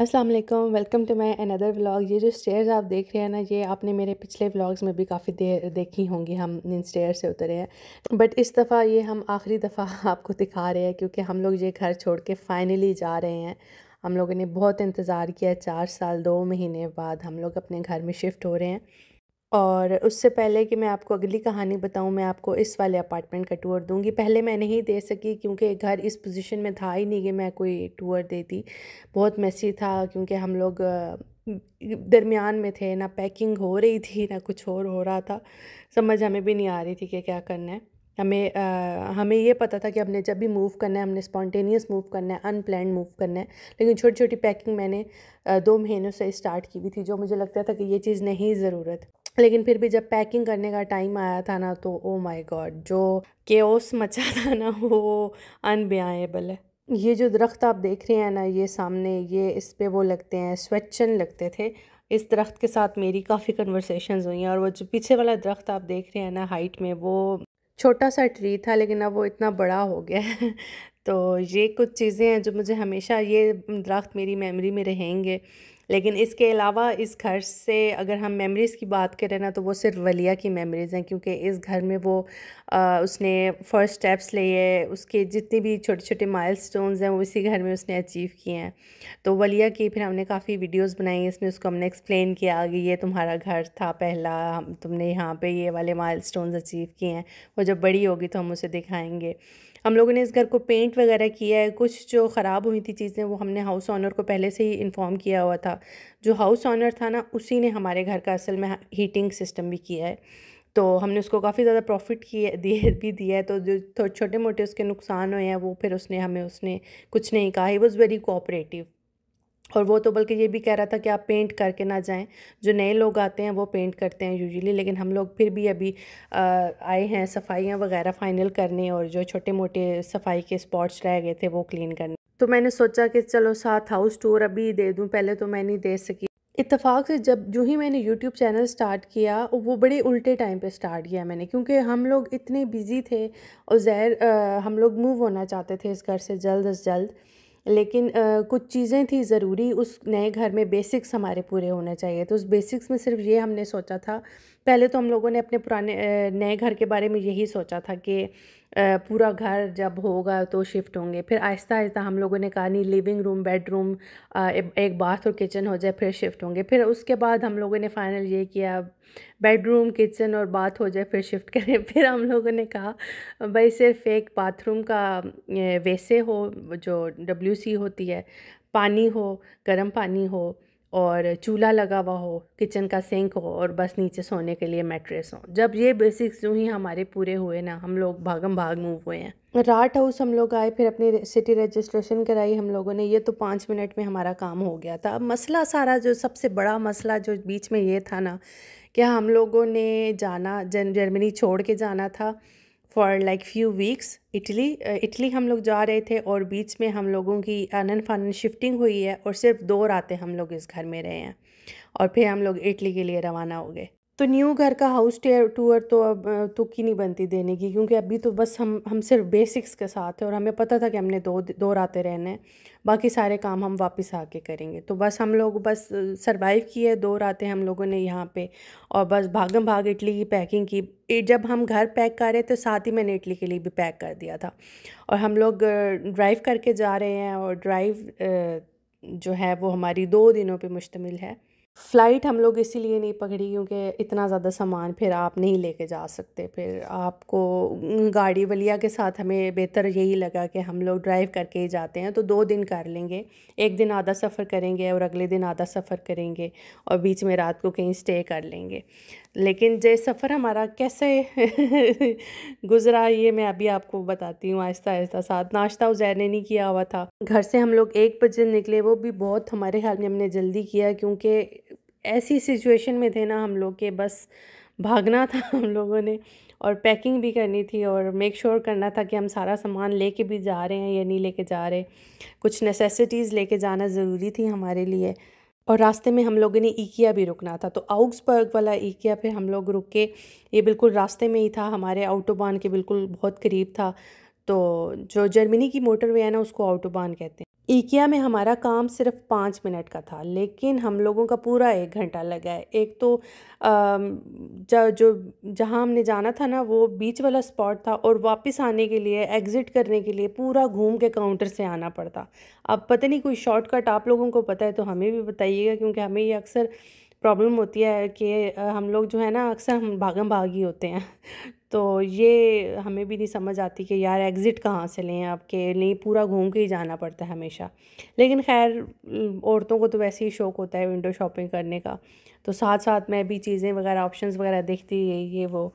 Aslam welcome to an another vlog ये जो stairs आप देख रहे हैं ना ये आपने मेरे पिछले व्लाग्स में भी काफ़ी देर देखी होंगी हम इन स्टेयर से उतरे हैं बट इस दफ़ा ये हम आखिरी दफ़ा आपको दिखा रहे हैं क्योंकि हम लोग ये घर छोड़ के फाइनली जा रहे हैं हम लोगों ने बहुत इंतज़ार किया चार साल दो महीने बाद हम लोग अपने घर में शिफ्ट हो रहे हैं और उससे पहले कि मैं आपको अगली कहानी बताऊं मैं आपको इस वाले अपार्टमेंट का टूर दूंगी पहले मैं नहीं दे सकी क्योंकि घर इस पोजीशन में था ही नहीं कि मैं कोई टूर देती बहुत मैसी था क्योंकि हम लोग दरमियान में थे ना पैकिंग हो रही थी ना कुछ और हो रहा था समझ हमें भी नहीं आ रही थी कि क्या करना है हमें आ, हमें ये पता था कि हमने जब भी मूव करना है हमने स्पॉन्टेनियस मूव करना है अनप्लान मूव करना है लेकिन छोटी छोटी पैकिंग मैंने आ, दो महीनों से स्टार्ट की हुई थी जो मुझे लगता था कि ये चीज़ नहीं ज़रूरत लेकिन फिर भी जब पैकिंग करने का टाइम आया था ना तो ओ माय गॉड जो केओस मचा था ना वो अनबियाबल है ये जो दरख्त आप देख रहे हैं ना ये सामने ये इस पर वो लगते हैं स्वेचन लगते थे इस दरख्त के साथ मेरी काफ़ी कन्वर्सेशंस हुई हैं और वो जो पीछे वाला दरख्त आप देख रहे हैं ना हाइट में वो छोटा सा ट्री था लेकिन अब वो इतना बड़ा हो गया है तो ये कुछ चीज़ें हैं जो मुझे हमेशा ये दरख्त मेरी मेमोरी में रहेंगे लेकिन इसके अलावा इस घर से अगर हम मेमोरीज़ की बात करें ना तो वो सिर्फ वलिया की मेमोरीज़ हैं क्योंकि इस घर में वो आ, उसने फ़र्स्ट स्टेप्स लिए उसके जितने भी छोटे छोटे माइल हैं वो इसी घर में उसने अचीव किए हैं तो वलिया की फिर हमने काफ़ी वीडियोज़ बनाई इसमें उसको हमने एक्सप्लेन किया कि ये तुम्हारा घर था पहला तुमने यहाँ पर ये वाले माइल अचीव किए हैं वो जब बड़ी होगी तो हम उसे दिखाएँगे हम लोगों ने इस घर को पेंट वगैरह किया है कुछ जो ख़राब हुई थी चीज़ें वो हमने हाउस ऑनर को पहले से ही इन्फॉर्म किया हुआ था जो हाउस ऑनर था ना उसी ने हमारे घर का असल में हीटिंग सिस्टम भी किया है तो हमने उसको काफ़ी ज़्यादा प्रॉफिट किए दिए भी दिया है तो जो छोटे मोटे उसके नुकसान हुए हैं वो फिर उसने हमें उसने कुछ नहीं कहा ही वॉज़ वेरी कोऑपरेटिव और वो तो बल्कि ये भी कह रहा था कि आप पेंट करके ना जाएं जो नए लोग आते हैं वो पेंट करते हैं यूजुअली लेकिन हम लोग फिर भी अभी आए हैं सफाइयाँ वगैरह फाइनल करने और जो छोटे मोटे सफाई के स्पॉट्स रह गए थे वो क्लीन करने तो मैंने सोचा कि चलो साथ हाउस टूर अभी दे दूँ पहले तो मैं नहीं दे सकी इतफ़ाक़ से जब जो ही मैंने यूट्यूब चैनल स्टार्ट किया वो बड़े उल्टे टाइम पे स्टार्ट किया मैंने क्योंकि हम लोग इतने बिज़ी थे और जैर हम लोग मूव होना चाहते थे इस घर से जल्द अज जल्द लेकिन आ, कुछ चीज़ें थी ज़रूरी उस नए घर में बेसिक्स हमारे पूरे होने चाहिए तो उस बेसिक्स में सिर्फ ये हमने सोचा था पहले तो हम लोगों ने अपने पुराने नए घर के बारे में यही सोचा था कि पूरा घर जब होगा तो शिफ्ट होंगे फिर आहिस्ता आहिस्ता हम लोगों ने कहा नहीं लिविंग रूम बेडरूम एक बाथ और किचन हो जाए फिर शिफ्ट होंगे फिर उसके बाद हम लोगों ने फाइनल ये किया बेडरूम किचन और बाथ हो जाए फिर शिफ्ट करें फिर हम लोगों ने कहा भाई सिर्फ एक बाथरूम का वैसे हो जो डब्ल्यू होती है पानी हो गर्म पानी हो और चूल्हा लगा हुआ हो किचन का सिंक हो और बस नीचे सोने के लिए मेट्रेस हो जब ये बेसिक्स जो ही हमारे पूरे हुए ना हम लोग भागम भाग मूव हुए हैं राट हाउस हम लोग आए फिर अपनी सिटी रजिस्ट्रेशन कराई हम लोगों ने ये तो पाँच मिनट में हमारा काम हो गया था अब मसला सारा जो सबसे बड़ा मसला जो बीच में ये था ना कि हम लोगों ने जाना जर्मनी छोड़ के जाना था for like few weeks Italy Italy हम लोग जा रहे थे और बीच में हम लोगों की अनन फानन शिफ्टिंग हुई है और सिर्फ दो रातें हम लोग इस घर में रहे हैं और फिर हम लोग इटली के लिए रवाना हो गए तो न्यू घर का हाउस टूर तो अब की नहीं बनती देने की क्योंकि अभी तो बस हम हम सिर्फ बेसिक्स के साथ हैं और हमें पता था कि हमने दो दो रातें रहने हैं बाकी सारे काम हम वापस आके करेंगे तो बस हम लोग बस सरवाइव किए दो रातें हम लोगों ने यहाँ पे और बस भागम भाग इडली की पैकिंग की जब हम घर पैक कर रहे तो साथ ही मैंने इडली के लिए भी पैक कर दिया था और हम लोग ड्राइव करके जा रहे हैं और ड्राइव जो है वो हमारी दो दिनों पर मुश्तमिल है फ़्लाइट हम लोग इसीलिए नहीं पकड़ी क्योंकि इतना ज़्यादा सामान फिर आप नहीं लेके जा सकते फिर आपको गाड़ी वलिया के साथ हमें बेहतर यही लगा कि हम लोग ड्राइव करके ही जाते हैं तो दो दिन कर लेंगे एक दिन आधा सफ़र करेंगे और अगले दिन आधा सफ़र करेंगे और बीच में रात को कहीं स्टे कर लेंगे लेकिन जय सफ़र हमारा कैसे गुज़रा ये मैं अभी आपको बताती हूँ आहिस्ता आहिस्ता साथ नाश्ता उजैर ने नहीं किया हुआ था घर से हम लोग एक बजे निकले वो भी बहुत हमारे ख्याल में हमने जल्दी किया क्योंकि ऐसी सिचुएशन में थे ना हम लोग के बस भागना था हम लोगों ने और पैकिंग भी करनी थी और मेक श्योर sure करना था कि हम सारा सामान लेके भी जा रहे हैं या नहीं लेके जा रहे कुछ नेसेसिटीज़ लेके जाना ज़रूरी थी हमारे लिए और रास्ते में हम लोगों ने इकिया भी रुकना था तो आउक्सबर्ग वाला इकिया पे हम लोग रुक के ये बिल्कुल रास्ते में ही था हमारे आउटोबान के बिल्कुल बहुत करीब था तो जो जर्मनी की मोटरवे है ना उसको ऑटोबान कहते हैं इकिया में हमारा काम सिर्फ पाँच मिनट का था लेकिन हम लोगों का पूरा एक घंटा लगा है एक तो जा, जो जहाँ हमने जाना था ना वो बीच वाला स्पॉट था और वापस आने के लिए एग्ज़िट करने के लिए पूरा घूम के काउंटर से आना पड़ता अब पता नहीं कोई शॉर्टकट आप लोगों को पता है तो हमें भी बताइएगा क्योंकि हमें ये अक्सर प्रॉब्लम होती है कि हम लोग जो है ना अक्सर हम भागम भागी होते हैं तो ये हमें भी नहीं समझ आती कि यार एग्ज़िट कहाँ से लें आपके नहीं पूरा घूम के ही जाना पड़ता है हमेशा लेकिन खैर औरतों को तो वैसे ही शौक़ होता है विंडो शॉपिंग करने का तो साथ साथ मैं भी चीज़ें वगैरह ऑप्शंस वगैरह देखती है ये वो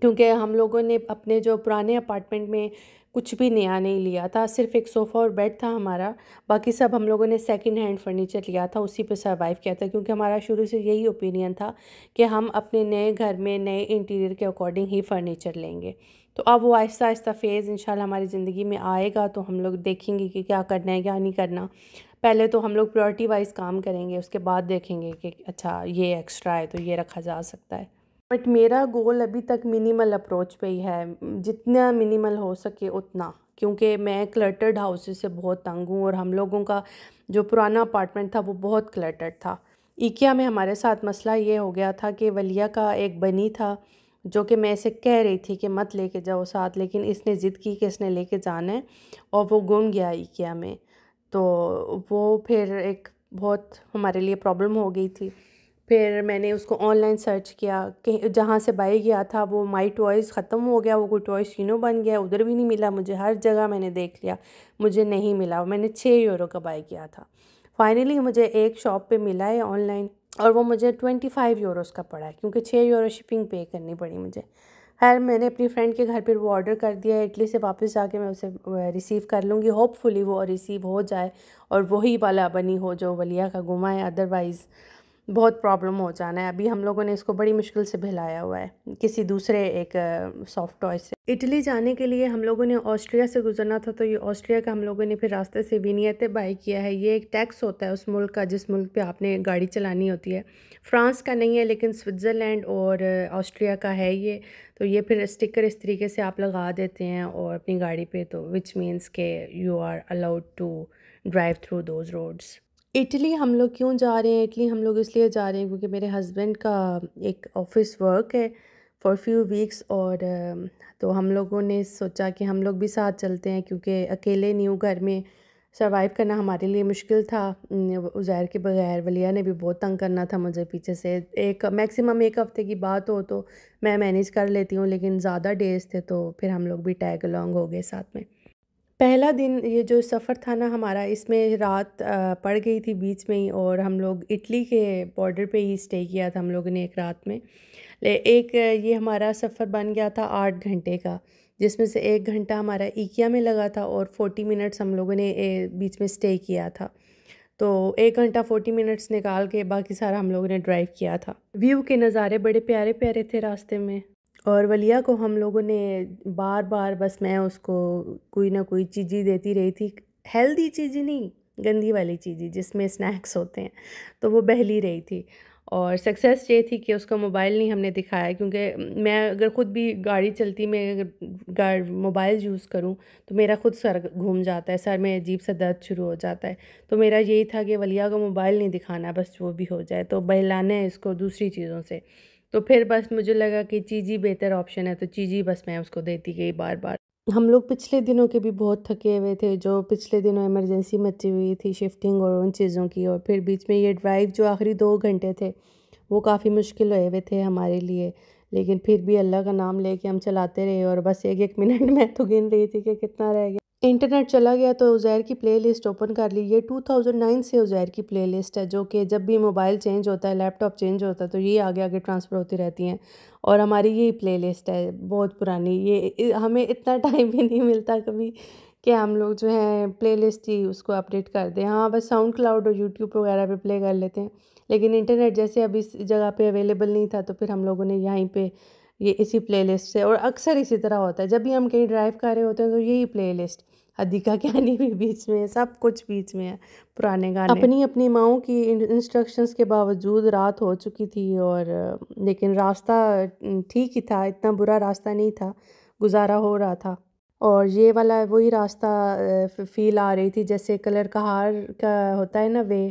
क्योंकि हम लोगों ने अपने जो पुराने अपार्टमेंट में कुछ भी नया नहीं लिया था सिर्फ एक सोफ़ा और बेड था हमारा बाकी सब हम लोगों ने सेकंड हैंड फर्नीचर लिया था उसी पे सर्वाइव किया था क्योंकि हमारा शुरू से यही ओपिनियन था कि हम अपने नए घर में नए इंटीरियर के अकॉर्डिंग ही फ़र्नीचर लेंगे तो अब वो आहिस्ता आहिस्ता फ़ेज़ इन हमारी ज़िंदगी में आएगा तो हम लोग देखेंगे कि क्या करना है क्या नहीं करना पहले तो हम लोग प्रायोरिटी वाइज काम करेंगे उसके बाद देखेंगे कि अच्छा ये एक्स्ट्रा है तो ये रखा जा सकता है बट मेरा गोल अभी तक मिनिमल अप्रोच पे ही है जितना मिनिमल हो सके उतना क्योंकि मैं क्लटर्ड हाउसेस से बहुत तंग हूँ और हम लोगों का जो पुराना अपार्टमेंट था वो बहुत क्लटर्ड था इकिया में हमारे साथ मसला ये हो गया था कि वलिया का एक बनी था जो कि मैं इसे कह रही थी कि मत लेके जाओ साथ लेकिन इसने ज़िद की कि इसने लेके जाना है और वो गुम गया इकिया में तो वो फिर एक बहुत हमारे लिए प्रॉब्लम हो गई थी फिर मैंने उसको ऑनलाइन सर्च किया कि जहाँ से बाई गया था वो माई टॉयज़ ख़त्म हो गया वो कोई टॉय शीनो बन गया उधर भी नहीं मिला मुझे हर जगह मैंने देख लिया मुझे नहीं मिला मैंने छः यूरो का बाई किया था फाइनली मुझे एक शॉप पे मिला है ऑनलाइन और वो मुझे ट्वेंटी फाइव यूरोस का पड़ा है क्योंकि छः यूरो शिपिंग पे करनी पड़ी मुझे खैर मैंने अपनी फ्रेंड के घर पर वो ऑर्डर कर दिया है इटली से वापस जाके मैं उसे रिसीव कर लूँगी होपफुली वो रिसीव हो जाए और वही वाला बनी हो जो वलिया का गुमा है अदरवाइज़ बहुत प्रॉब्लम हो जाना है अभी हम लोगों ने इसको बड़ी मुश्किल से भिलाया हुआ है किसी दूसरे एक सॉफ्ट टॉय से इटली जाने के लिए हम लोगों ने ऑस्ट्रिया से गुजरना था तो ये ऑस्ट्रिया का हम लोगों ने फिर रास्ते से विनियत बाई किया है ये एक टैक्स होता है उस मुल्क का जिस मुल्क पे आपने गाड़ी चलानी होती है फ्रांस का नहीं है लेकिन स्विट्ज़रलैंड और ऑस्ट्रिया का है ये तो ये फिर स्टिकर इस तरीके से आप लगा देते हैं और अपनी गाड़ी पर तो विच मीन्स के you are allowed to drive through those roads Italy हम लोग क्यों जा रहे हैं इटली हम लोग इसलिए जा रहे हैं क्योंकि मेरे हस्बैंड का एक ऑफिस वर्क है फॉर फ्यू वीक्स और तो हम लोगों ने सोचा कि हम लोग भी साथ चलते हैं क्योंकि अकेले न्यू घर में सर्वाइव करना हमारे लिए मुश्किल था उज़ैर के बगैर वलिया ने भी बहुत तंग करना था मुझे पीछे से एक मैक्सिमम एक हफ़्ते की बात हो तो मैं मैनेज कर लेती हूँ लेकिन ज़्यादा डेज़ थे तो फिर हम लोग भी टैग अलॉन्ग हो गए साथ में पहला दिन ये जो सफ़र था ना हमारा इसमें रात पड़ गई थी बीच में ही और हम लोग इटली के बॉर्डर पे ही स्टे किया था हम लोगों ने एक रात में ले एक ये हमारा सफ़र बन गया था आठ घंटे का जिसमें से एक घंटा हमारा इकिया में लगा था और फोर्टी मिनट्स हम लोगों ने बीच में स्टे किया था तो एक घंटा फोर्टी मिनट्स निकाल के बाकी सारा हम लोगों ने ड्राइव किया था व्यू के नज़ारे बड़े प्यारे प्यारे थे रास्ते में और वलिया को हम लोगों ने बार बार बस मैं उसको कोई ना कोई चीज़ी देती रही थी हेल्दी चीज़ी नहीं गंदी वाली चीज़ी जिसमें स्नैक्स होते हैं तो वो बहली रही थी और सक्सेस ये थी कि उसका मोबाइल नहीं हमने दिखाया क्योंकि मैं अगर ख़ुद भी गाड़ी चलती मैं अगर मोबाइल यूज़ करूं तो मेरा ख़ुद सर घूम जाता है सर में अजीब सा दर्द शुरू हो जाता है तो मेरा यही था कि वलिया को मोबाइल नहीं दिखाना बस वो भी हो जाए तो बहलाना है इसको दूसरी चीज़ों से तो फिर बस मुझे लगा कि चीज़ ही बेहतर ऑप्शन है तो चीज़ ही बस मैं उसको देती गई बार बार हम लोग पिछले दिनों के भी बहुत थके हुए थे जो पिछले दिनों इमरजेंसी मची हुई थी शिफ्टिंग और उन चीज़ों की और फिर बीच में ये ड्राइव जो आखिरी दो घंटे थे वो काफ़ी मुश्किल हुए हुए थे हमारे लिए लेकिन फिर भी अल्लाह का नाम लेके हम चलाते रहे और बस एक एक मिनट में तो गिन रही थी कि कितना रह गया इंटरनेट चला गया तो उज़ैर की प्लेलिस्ट ओपन कर ली ये 2009 से उज़ैर की प्लेलिस्ट है जो कि जब भी मोबाइल चेंज होता है लैपटॉप चेंज होता है तो ये आगे आगे ट्रांसफ़र होती रहती हैं और हमारी प्ले प्लेलिस्ट है बहुत पुरानी ये हमें इतना टाइम भी नहीं मिलता कभी कि हम लोग जो प्ले प्लेलिस्ट ही उसको अपडेट कर दें हाँ बस साउंड क्लाउड और यूट्यूब वगैरह पर प्ले कर लेते हैं लेकिन इंटरनेट जैसे अब इस जगह पर अवेलेबल नहीं था तो फिर हम लोगों ने यहीं पर ये इसी प्लेलिस्ट से और अक्सर इसी तरह होता है जब भी हम कहीं ड्राइव कर रहे होते हैं तो यही प्लेलिस्ट अधिका ज्ञानी भी बीच में है सब कुछ बीच में है पुराने गाने अपनी अपनी माओ की इंस्ट्रक्शंस के बावजूद रात हो चुकी थी और लेकिन रास्ता ठीक ही था इतना बुरा रास्ता नहीं था गुजारा हो रहा था और ये वाला वही रास्ता फील आ रही थी जैसे कलर का हार का होता है ना वे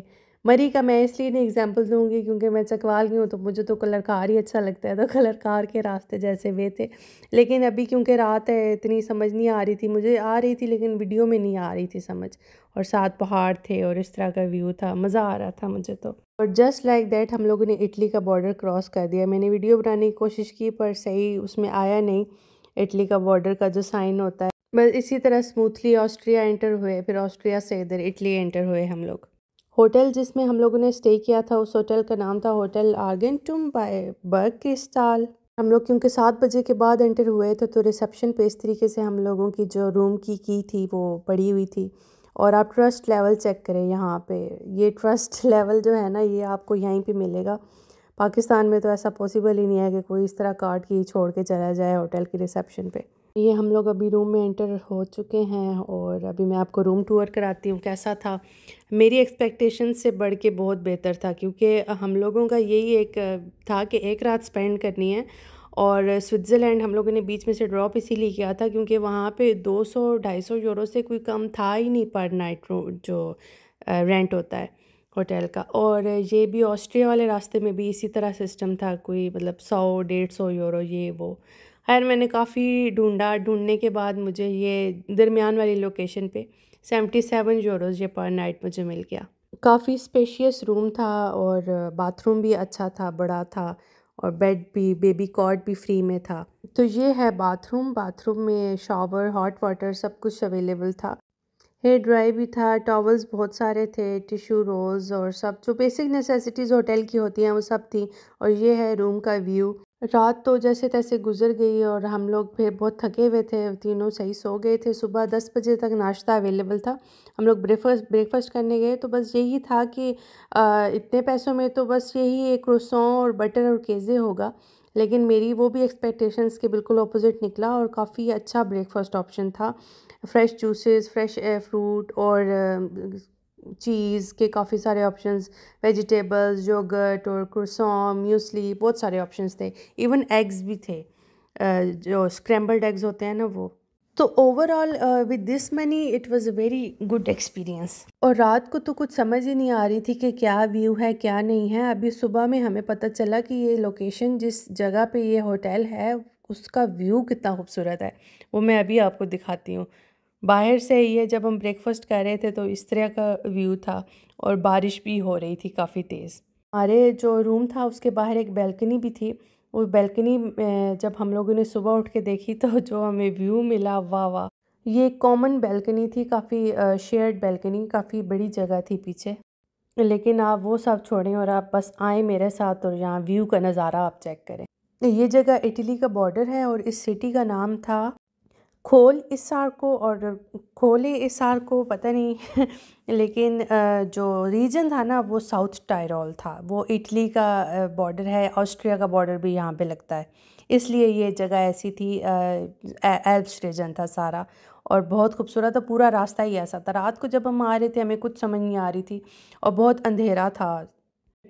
मरी का मैं इसलिए नहीं एग्जाम्पल दूँगी क्योंकि मैं चकवाल की हूँ तो मुझे तो कलरकार ही अच्छा लगता है तो कलरकार के रास्ते जैसे वे थे लेकिन अभी क्योंकि रात है इतनी समझ नहीं आ रही थी मुझे आ रही थी लेकिन वीडियो में नहीं आ रही थी समझ और साथ पहाड़ थे और इस तरह का व्यू था मज़ा आ रहा था मुझे तो और जस्ट लाइक दैट हम लोगों ने इटली का बॉर्डर क्रॉस कर दिया मैंने वीडियो बनाने की कोशिश की पर सही उसमें आया नहीं इटली का बॉर्डर का जो साइन होता है बस इसी तरह स्मूथली ऑस्ट्रिया एंटर हुए फिर ऑस्ट्रिया से इधर इटली एंटर हुए हम लोग होटल जिसमें हम लोगों ने स्टे किया था उस होटल का नाम था hotel Argentum by Berg Kristall हम लोग क्योंकि सात बजे के बाद एंटर हुए थे तो रिसेप्शन पे इस तरीके से हम लोगों की जो रूम की की थी वो पड़ी हुई थी और आप ट्रस्ट लेवल चेक करें यहाँ पे ये ट्रस्ट लेवल जो है ना ये आपको यहीं पे मिलेगा पाकिस्तान में तो ऐसा पॉसिबल ही नहीं है कि कोई इस तरह कार्ड की छोड़ के चला जाए होटल की रिसेप्शन पर ये हम लोग अभी रूम में एंटर हो चुके हैं और अभी मैं आपको रूम टूर कराती हूँ कैसा था मेरी एक्सपेक्टेशन से बढ़ के बहुत बेहतर था क्योंकि हम लोगों का यही एक था कि एक रात स्पेंड करनी है और स्विट्ज़रलैंड हम लोगों ने बीच में से ड्रॉप इसीलिए किया था क्योंकि वहाँ पे 200 250 यूरो से कोई कम था ही नहीं पर नाइट जो रेंट होता है होटल का और ये भी ऑस्ट्रिया वाले रास्ते में भी इसी तरह सिस्टम था कोई मतलब सौ डेढ़ सौ यूरो ये वो खैर मैंने काफ़ी ढूंढा ढूंढने के बाद मुझे ये दरमियान वाली लोकेशन पे सेवेंटी सेवन जोरोज ये पर नाइट मुझे मिल गया काफ़ी स्पेशियस रूम था और बाथरूम भी अच्छा था बड़ा था और बेड भी बेबी कॉट भी फ्री में था तो ये है बाथरूम बाथरूम में शावर हॉट वाटर सब कुछ अवेलेबल था हेयर ड्राई भी था टॉवल्स बहुत सारे थे टिशू रोल्स और सब जो बेसिक नेसेसिटीज़ होटल की होती हैं वो सब थी और ये है रूम का व्यू रात तो जैसे तैसे गुजर गई और हम लोग फिर बहुत थके हुए थे तीनों सही सो गए थे सुबह दस बजे तक नाश्ता अवेलेबल था हम लोग ब्रेकफास्ट ब्रेकफास्ट करने गए तो बस यही था कि आ, इतने पैसों में तो बस यही एक रसों और बटर और केज़े होगा लेकिन मेरी वो भी एक्सपेक्टेशंस के बिल्कुल अपोजिट निकला और काफ़ी अच्छा ब्रेकफास्ट ऑप्शन था फ्रेश जूसेस फ्रेश फ्रूट और चीज़ के काफ़ी सारे ऑप्शंस वेजिटेबल्स जोगट और क्रसॉम म्यूसली बहुत सारे ऑप्शंस थे इवन एग्स भी थे जो स्क्रैम्बल्ड एग्स होते हैं ना वो तो overall with this money it was a very good experience और रात को तो कुछ समझ ही नहीं आ रही थी कि क्या व्यू है क्या नहीं है अभी सुबह में हमें पता चला कि ये लोकेशन जिस जगह पे ये होटल है उसका व्यू कितना खूबसूरत है वो मैं अभी आपको दिखाती हूँ बाहर से ये जब हम ब्रेकफास्ट कर रहे थे तो इस तरह का व्यू था और बारिश भी हो रही थी काफ़ी तेज़ हमारे जो रूम था उसके बाहर एक बैल्कनी भी थी वो बैल्कनी जब हम लोगों ने सुबह उठ के देखी तो जो हमें व्यू मिला वाह वाह ये कॉमन बैल्कनी थी काफ़ी शेयर्ड बैल्कनी काफ़ी बड़ी जगह थी पीछे लेकिन आप वो सब छोड़ें और आप बस आए मेरे साथ और यहाँ व्यू का नज़ारा आप चेक करें ये जगह इटली का बॉर्डर है और इस सिटी का नाम था खोल इस आर को और खोले इस आर को पता नहीं लेकिन जो रीजन था ना वो साउथ टायरोल था वो इटली का बॉर्डर है ऑस्ट्रिया का बॉर्डर भी यहाँ पे लगता है इसलिए ये जगह ऐसी थी एल्प्स रीजन था सारा और बहुत खूबसूरत था पूरा रास्ता ही ऐसा था रात को जब हम आ रहे थे हमें कुछ समझ नहीं आ रही थी और बहुत अंधेरा था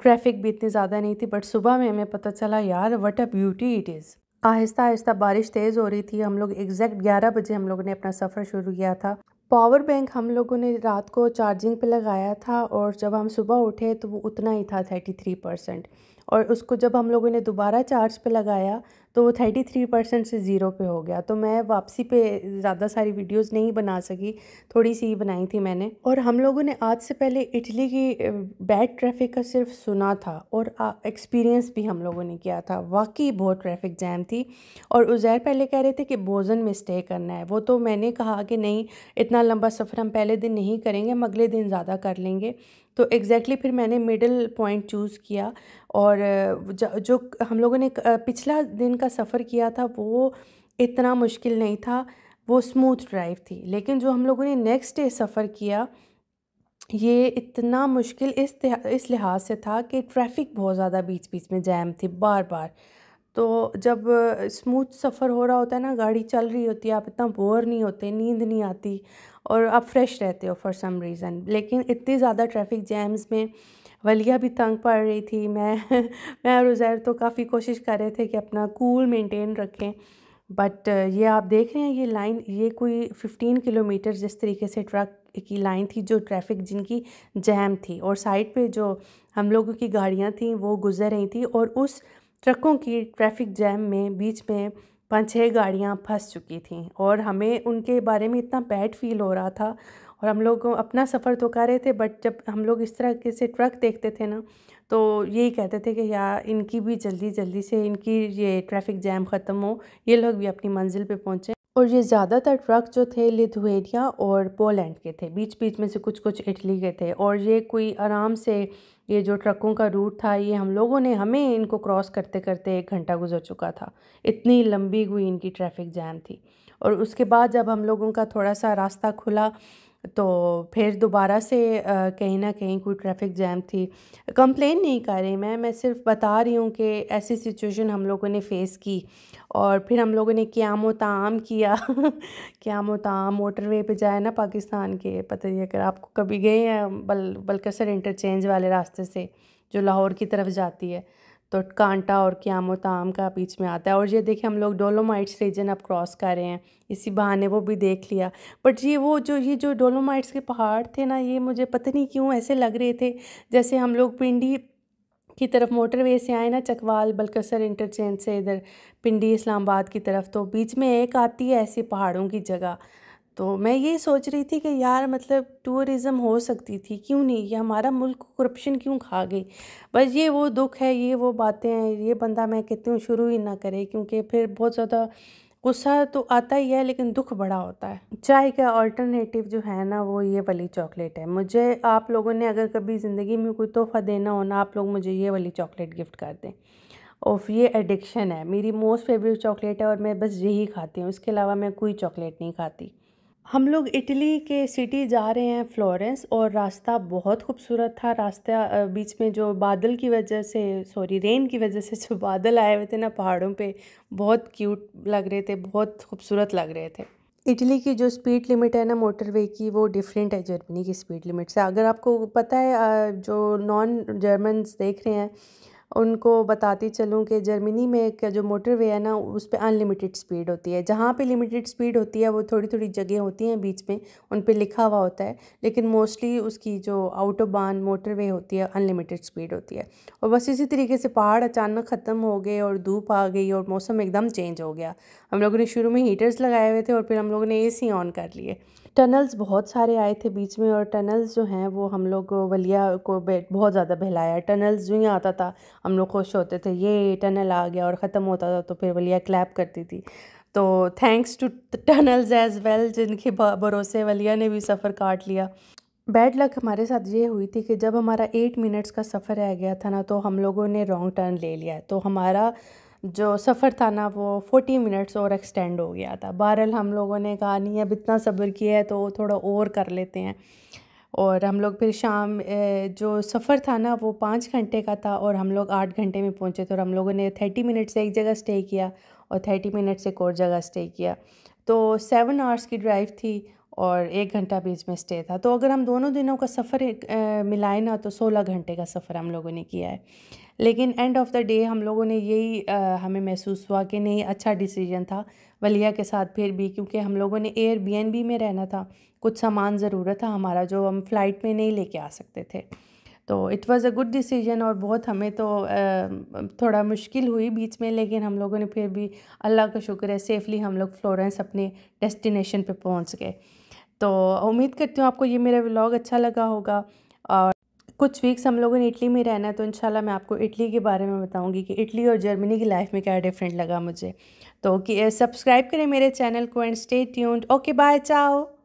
ट्रैफिक भी इतनी ज़्यादा नहीं थी बट सुबह में हमें पता चला यार what a beauty it is आहिस्ता आहिस्ता बारिश तेज़ हो रही थी हम लोग एग्जैक्ट ग्यारह बजे हम लोगों ने अपना सफ़र शुरू किया था पावर बैंक हम लोगों ने रात को चार्जिंग पे लगाया था और जब हम सुबह उठे तो वो उतना ही था थर्टी थ्री परसेंट और उसको जब हम लोगों ने दोबारा चार्ज पे लगाया तो वो थर्टी थ्री परसेंट से ज़ीरो पे हो गया तो मैं वापसी पे ज़्यादा सारी वीडियोस नहीं बना सकी थोड़ी सी ही बनाई थी मैंने और हम लोगों ने आज से पहले इटली की बैड ट्रैफिक का सिर्फ सुना था और एक्सपीरियंस भी हम लोगों ने किया था वाकई बहुत ट्रैफिक जैम थी और उज़ैर पहले कह रहे थे कि बोजन में स्टे करना है वो तो मैंने कहा कि नहीं इतना लंबा सफ़र हम पहले दिन नहीं करेंगे हम अगले दिन ज़्यादा कर लेंगे तो एग्जैक्टली exactly फिर मैंने मिडिल पॉइंट चूज़ किया और जो हम लोगों ने पिछला दिन का सफ़र किया था वो इतना मुश्किल नहीं था वो स्मूथ ड्राइव थी लेकिन जो हम लोगों ने नेक्स्ट डे सफ़र किया ये इतना मुश्किल इस इस लिहाज से था कि ट्रैफिक बहुत ज़्यादा बीच बीच में जैम थी बार बार तो जब स्मूथ सफ़र हो रहा होता है ना गाड़ी चल रही होती है आप इतना बोर नहीं होते नींद नहीं आती और आप फ्रेश रहते हो फॉर सम रीज़न लेकिन इतनी ज़्यादा ट्रैफिक जैम्स में वलिया भी तंग पड़ रही थी मैं मैं और उज़ैर तो काफ़ी कोशिश कर रहे थे कि अपना कूल मेंटेन रखें बट ये आप देख रहे हैं ये लाइन ये कोई फिफ्टीन किलोमीटर जिस तरीके से ट्रक की लाइन थी जो ट्रैफिक जिनकी जैम थी और साइड पे जो हम लोगों की गाड़ियाँ थीं वो गुजर रही थी और उस ट्रकों की ट्रैफिक जैम में बीच में पाँच छः गाड़ियाँ फंस चुकी थीं और हमें उनके बारे में इतना बैड फील हो रहा था और हम लोग अपना सफ़र तो कर रहे थे बट जब हम लोग इस तरह के से ट्रक देखते थे ना तो यही कहते थे कि यार इनकी भी जल्दी जल्दी से इनकी ये ट्रैफिक जैम ख़त्म हो ये लोग भी अपनी मंजिल पे पहुँचे और ये ज़्यादातर ट्रक जो थे लिथुएनिया और पोलैंड के थे बीच बीच में से कुछ कुछ इटली के थे और ये कोई आराम से ये जो ट्रकों का रूट था ये हम लोगों ने हमें इनको क्रॉस करते करते एक घंटा गुजर चुका था इतनी लंबी हुई इनकी ट्रैफिक जैम थी और उसके बाद जब हम लोगों का थोड़ा सा रास्ता खुला तो फिर दोबारा से कहीं ना कहीं कोई ट्रैफिक जैम थी कंप्लेन नहीं कर रही मैं मैं सिर्फ बता रही हूँ कि ऐसी सिचुएशन हम लोगों ने फ़ेस की और फिर हम लोगों ने क्याम ताम किया क्याम ताम मोटरवे पे जाए ना पाकिस्तान के पता ही अगर आपको कभी गए हैं बल बलकसर इंटरचेंज वाले रास्ते से जो लाहौर की तरफ जाती है तो कांटा और क्यामो ताम का बीच में आता है और ये देखिए हम लोग डोलोमाइट्स रीजन अब क्रॉस कर रहे हैं इसी बहाने वो भी देख लिया बट ये वो जो ये जो डोलोमाइट्स के पहाड़ थे ना ये मुझे पता नहीं क्यों ऐसे लग रहे थे जैसे हम लोग पिंडी की तरफ मोटरवे से आए ना चकवाल बलकसर इंटरचेंज से इधर पिंडी इस्लामाबाद की तरफ तो बीच में एक आती है ऐसे पहाड़ों की जगह तो मैं ये सोच रही थी कि यार मतलब टूरिज़्म हो सकती थी क्यों नहीं ये हमारा मुल्क करप्शन क्यों खा गई बस ये वो दुख है ये वो बातें हैं ये बंदा मैं कहती हूँ शुरू ही ना करे क्योंकि फिर बहुत ज़्यादा गुस्सा तो आता ही है लेकिन दुख बड़ा होता है चाय का अल्टरनेटिव जो है ना वो ये वाली चॉकलेट है मुझे आप लोगों ने अगर कभी ज़िंदगी में कोई तोहफ़ा देना हो ना आप लोग मुझे ये वाली चॉकलेट गिफ्ट कर दें ऑफ ये एडिक्शन है मेरी मोस्ट फेवरेट चॉकलेट है और मैं बस यही खाती हूँ इसके अलावा मैं कोई चॉकलेट नहीं खाती हम लोग इटली के सिटी जा रहे हैं फ्लोरेंस और रास्ता बहुत खूबसूरत था रास्ता बीच में जो बादल की वजह से सॉरी रेन की वजह से जो बादल आए हुए थे ना पहाड़ों पे बहुत क्यूट लग रहे थे बहुत खूबसूरत लग रहे थे इटली की जो स्पीड लिमिट है ना मोटरवे की वो डिफरेंट है जर्मनी की स्पीड लिमिट से अगर आपको पता है जो नॉन जर्मन देख रहे हैं उनको बताती चलूँ कि जर्मनी में एक जो मोटरवे है ना उस पर अनलिमिटेड स्पीड होती है जहाँ पे लिमिटेड स्पीड होती है वो थोड़ी थोड़ी जगह होती हैं बीच में उन पर लिखा हुआ होता है लेकिन मोस्टली उसकी जो आउटोबान मोटरवे होती है अनलिमिटेड स्पीड होती है और बस इसी तरीके से पहाड़ अचानक ख़त्म हो गए और धूप आ गई और मौसम एकदम चेंज हो गया हम लोगों ने शुरू में हीटर्स लगाए हुए थे और फिर हम लोगों ने ए ऑन कर लिए टनल्स बहुत सारे आए थे बीच में और टनल्स जो हैं वो हम लोग वलिया को बहुत ज़्यादा बहलाया टनल्स जो ही आता था हम लोग खुश होते थे ये टनल आ गया और ख़त्म होता था तो फिर वलिया क्लैप करती थी तो thanks to tunnels as well जिनके भरोसे वलिया ने भी सफ़र काट लिया बैड लक हमारे साथ ये हुई थी कि जब हमारा एट मिनट्स का सफ़र रह गया था ना तो हम लोगों ने रॉन्ग टर्न ले लिया तो हमारा जो सफ़र था ना वो फोर्टी मिनट्स और एक्सटेंड हो गया था बहरहाल हम लोगों ने कहा नहीं अब इतना सब्र किया है तो थोड़ा और कर लेते हैं और हम लोग फिर शाम जो सफ़र था ना वो पाँच घंटे का था और हम लोग आठ घंटे में पहुँचे तो हम लोगों ने थर्टी मिनट से एक जगह स्टे किया और थर्टी मिनट एक और जगह स्टे किया तो सेवन आवर्स की ड्राइव थी और एक घंटा बीच में स्टे था तो अगर हम दोनों दिनों का सफ़र मिलाए ना तो सोलह घंटे का सफ़र हम लोगों ने किया है लेकिन एंड ऑफ़ द डे हम लोगों ने यही हमें महसूस हुआ कि नहीं अच्छा डिसीजन था वलिया के साथ फिर भी क्योंकि हम लोगों ने एयर बी में रहना था कुछ सामान ज़रूरत था हमारा जो हम फ़्लाइट में नहीं लेके आ सकते थे तो it was a good decision और बहुत हमें तो थोड़ा मुश्किल हुई बीच में लेकिन हम लोगों ने फिर भी अल्लाह का शुक्र है सेफ़ली हम लोग फ्लोरेंस अपने डेस्टिनेशन पे पहुंच गए तो उम्मीद करती हूँ आपको ये मेरा व्लॉग अच्छा लगा होगा और कुछ वीक्स हम लोगों ने इटली में रहना है तो इंशाल्लाह मैं आपको इटली के बारे में बताऊंगी कि इटली और जर्मनी की लाइफ में क्या डिफरेंट लगा मुझे तो कि सब्सक्राइब करें मेरे चैनल को and stay tuned okay bye चाओ